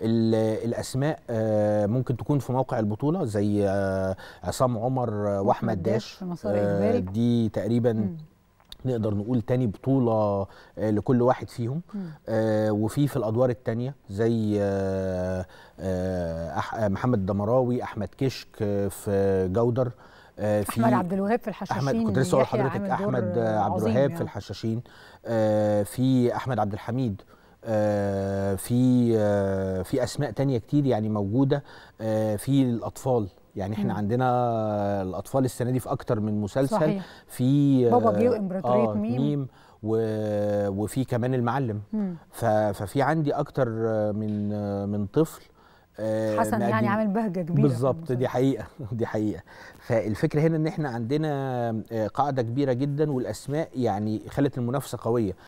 الاسماء آه، ممكن تكون في موقع البطوله زي آه، عصام عمر آه، واحمد داش دي تقريبا م. نقدر نقول تاني بطولة لكل واحد فيهم آه وفي في الأدوار التانية زي آه آه محمد دمراوي أحمد كشك في جودر آه في احمد عبد الوهاب في الحشاشين احمد كنت لسه حضرتك احمد عبد الوهاب يعني. في الحشاشين آه في احمد عبد الحميد آه، في آه، في اسماء تانية كتير يعني موجوده آه، في الاطفال يعني احنا عندنا الاطفال السنه دي في اكتر من مسلسل صحيح. في بابا جه وامبراطوريه آه ميم, ميم و... وفي كمان المعلم ف... ففي عندي اكتر من من طفل حسن آه يعني عامل بهجه كبيره بالظبط دي حقيقه دي حقيقه فالفكره هنا ان احنا عندنا قاعده كبيره جدا والاسماء يعني خلت المنافسه قويه